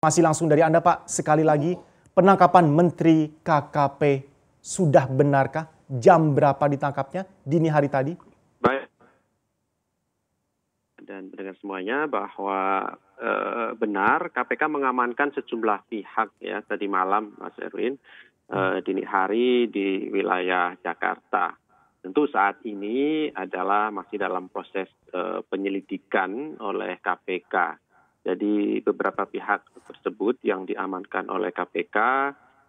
Masih langsung dari Anda Pak, sekali lagi penangkapan Menteri KKP sudah benarkah? Jam berapa ditangkapnya dini hari tadi? Baik. Dan dengan semuanya bahwa e, benar KPK mengamankan sejumlah pihak ya tadi malam Mas Erwin e, dini hari di wilayah Jakarta. Tentu saat ini adalah masih dalam proses e, penyelidikan oleh KPK jadi beberapa pihak tersebut yang diamankan oleh KPK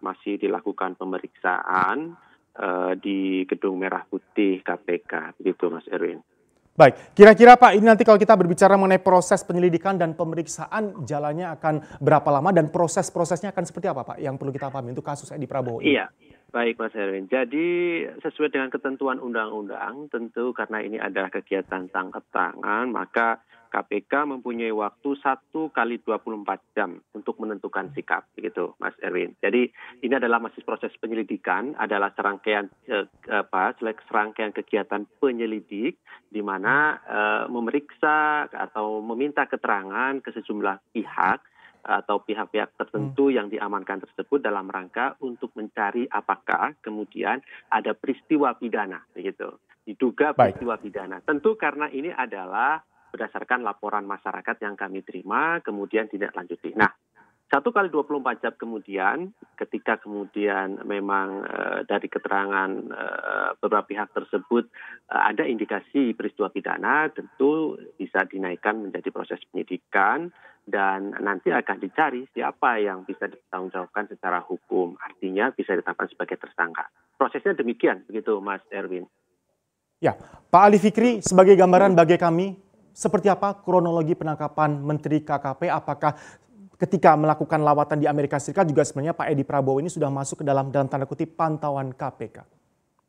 masih dilakukan pemeriksaan uh, di Gedung Merah Putih KPK, begitu Mas Erwin. Baik, kira-kira Pak ini nanti kalau kita berbicara mengenai proses penyelidikan dan pemeriksaan jalannya akan berapa lama dan proses-prosesnya akan seperti apa Pak yang perlu kita pahami untuk kasus Edi Prabowo ini? Iya, baik Mas Erwin. Jadi sesuai dengan ketentuan undang-undang tentu karena ini adalah kegiatan tangkap tangan maka KPK mempunyai waktu satu kali 24 jam untuk menentukan sikap gitu Mas Erwin. Jadi ini adalah masih proses penyelidikan, adalah serangkaian eh, apa serangkaian kegiatan penyelidik di mana eh, memeriksa atau meminta keterangan ke sejumlah pihak atau pihak-pihak tertentu hmm. yang diamankan tersebut dalam rangka untuk mencari apakah kemudian ada peristiwa pidana begitu diduga peristiwa pidana tentu karena ini adalah berdasarkan laporan masyarakat yang kami terima, kemudian tidak lanjuti. Nah, satu kali 24 jam kemudian, ketika kemudian memang e, dari keterangan e, beberapa pihak tersebut e, ada indikasi peristiwa pidana, tentu bisa dinaikkan menjadi proses penyidikan dan nanti akan dicari siapa yang bisa ditanggungjawabkan secara hukum, artinya bisa ditetapkan sebagai tersangka. Prosesnya demikian, begitu, Mas Erwin. Ya, Pak Ali Fikri, sebagai gambaran bagi kami, seperti apa kronologi penangkapan Menteri KKP? Apakah ketika melakukan lawatan di Amerika Serikat juga sebenarnya Pak Edi Prabowo ini sudah masuk ke dalam dalam tanda kutip pantauan KPK?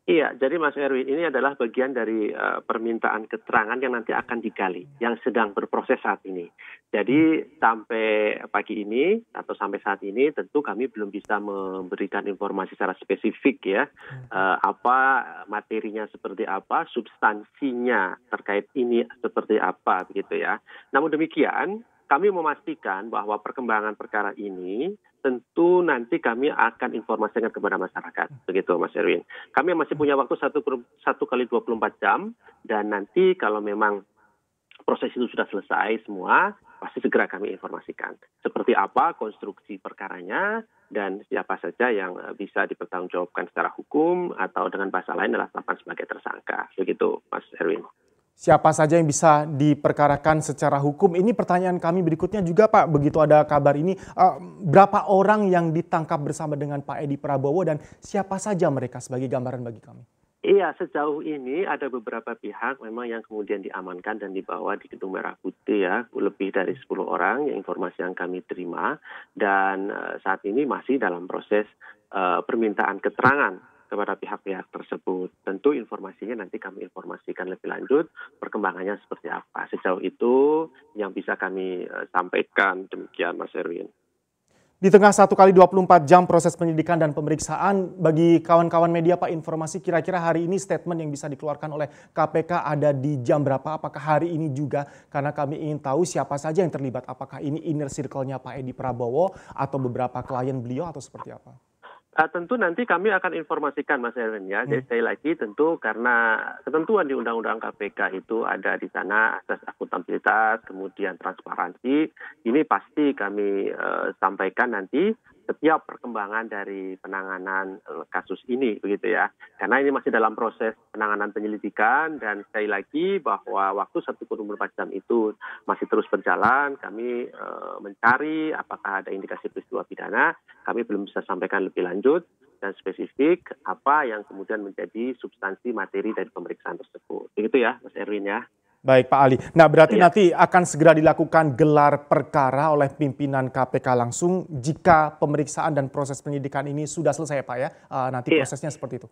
Iya, jadi Mas Erwin ini adalah bagian dari uh, permintaan keterangan yang nanti akan digali, yang sedang berproses saat ini. Jadi sampai pagi ini atau sampai saat ini tentu kami belum bisa memberikan informasi secara spesifik ya, uh, apa materinya seperti apa, substansinya terkait ini seperti apa begitu ya. Namun demikian kami memastikan bahwa perkembangan perkara ini tentu nanti kami akan informasikan kepada masyarakat. Begitu Mas Erwin. Kami masih punya waktu 1, dua kali 24 jam dan nanti kalau memang proses itu sudah selesai semua, pasti segera kami informasikan. Seperti apa konstruksi perkaranya dan siapa saja yang eh, bisa dipertanggungjawabkan secara hukum atau dengan bahasa lain adalah tetapkan sebagai tersangka. Begitu Mas Erwin siapa saja yang bisa diperkarakan secara hukum. Ini pertanyaan kami berikutnya juga Pak, begitu ada kabar ini, eh, berapa orang yang ditangkap bersama dengan Pak Edi Prabowo dan siapa saja mereka sebagai gambaran bagi kami? Iya, sejauh ini ada beberapa pihak memang yang kemudian diamankan dan dibawa di Gedung Merah Putih ya, lebih dari 10 orang yang informasi yang kami terima dan eh, saat ini masih dalam proses uh, permintaan keterangan kepada pihak-pihak tersebut. Tentu informasinya nanti kami informasikan lebih lanjut perkembangannya seperti apa. Sejauh itu yang bisa kami eh, sampaikan demikian Mas Erwin. Di tengah satu kali 24 jam proses penyidikan dan pemeriksaan, bagi kawan-kawan media Pak informasi kira-kira hari ini statement yang bisa dikeluarkan oleh KPK ada di jam berapa? Apakah hari ini juga? Karena kami ingin tahu siapa saja yang terlibat. Apakah ini inner circle-nya Pak Edi Prabowo atau beberapa klien beliau atau seperti apa? Uh, tentu nanti kami akan informasikan Mas Erwin ya. Jadi hmm. sekali lagi tentu karena ketentuan di Undang-Undang KPK itu ada di sana asas akuntabilitas, kemudian transparansi. Ini pasti kami uh, sampaikan nanti setiap perkembangan dari penanganan eh, kasus ini begitu ya. Karena ini masih dalam proses penanganan penyelidikan dan sekali lagi bahwa waktu satu kurun empat jam itu masih terus berjalan. Kami e, mencari apakah ada indikasi peristiwa pidana. Kami belum bisa sampaikan lebih lanjut dan spesifik apa yang kemudian menjadi substansi materi dari pemeriksaan tersebut. Begitu ya Mas Erwin ya. Baik Pak Ali. Nah berarti ya. nanti akan segera dilakukan gelar perkara oleh pimpinan KPK langsung jika pemeriksaan dan proses penyidikan ini sudah selesai Pak ya. Uh, nanti ya. prosesnya seperti itu.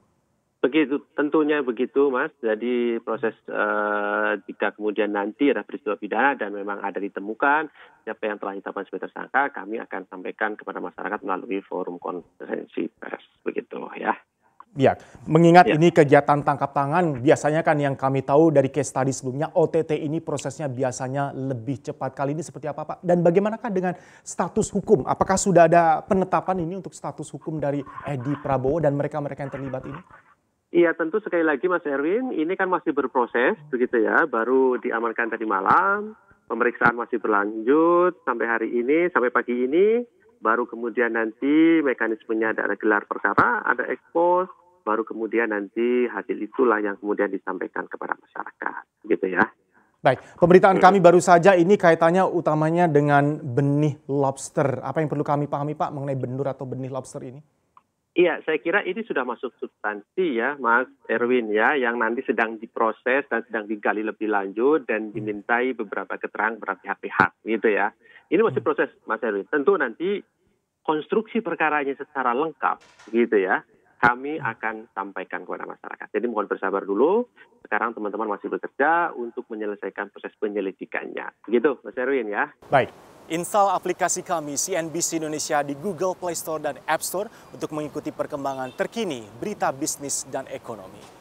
Begitu, tentunya begitu Mas. Jadi proses uh, jika kemudian nanti ada peristiwa pidana dan memang ada ditemukan siapa yang telah ditetapkan sebagai tersangka, kami akan sampaikan kepada masyarakat melalui forum konferensi pers. Begitu ya pihak. Ya, mengingat ya. ini kegiatan tangkap tangan, biasanya kan yang kami tahu dari case tadi sebelumnya, OTT ini prosesnya biasanya lebih cepat. Kali ini seperti apa Pak? Dan bagaimanakah dengan status hukum? Apakah sudah ada penetapan ini untuk status hukum dari Edi Prabowo dan mereka-mereka yang terlibat ini? Iya tentu sekali lagi Mas Erwin, ini kan masih berproses begitu ya, baru diamankan tadi malam, pemeriksaan masih berlanjut sampai hari ini, sampai pagi ini, baru kemudian nanti mekanismenya ada gelar perkara, ada ekspos, baru kemudian nanti hasil itulah yang kemudian disampaikan kepada masyarakat, gitu ya. Baik, pemberitaan kami baru saja ini kaitannya utamanya dengan benih lobster. Apa yang perlu kami pahami Pak mengenai benur atau benih lobster ini? Iya, saya kira ini sudah masuk substansi ya Mas Erwin ya, yang nanti sedang diproses dan sedang digali lebih lanjut dan hmm. dimintai beberapa keterangan beberapa pihak-pihak gitu ya. Ini masih hmm. proses Mas Erwin. Tentu nanti konstruksi perkaranya secara lengkap gitu ya kami akan sampaikan kepada masyarakat. Jadi mohon bersabar dulu. Sekarang teman-teman masih bekerja untuk menyelesaikan proses penyelidikannya. Begitu, Mas Erwin ya. Baik. Install aplikasi kami CNBC Indonesia di Google Play Store dan App Store untuk mengikuti perkembangan terkini berita bisnis dan ekonomi.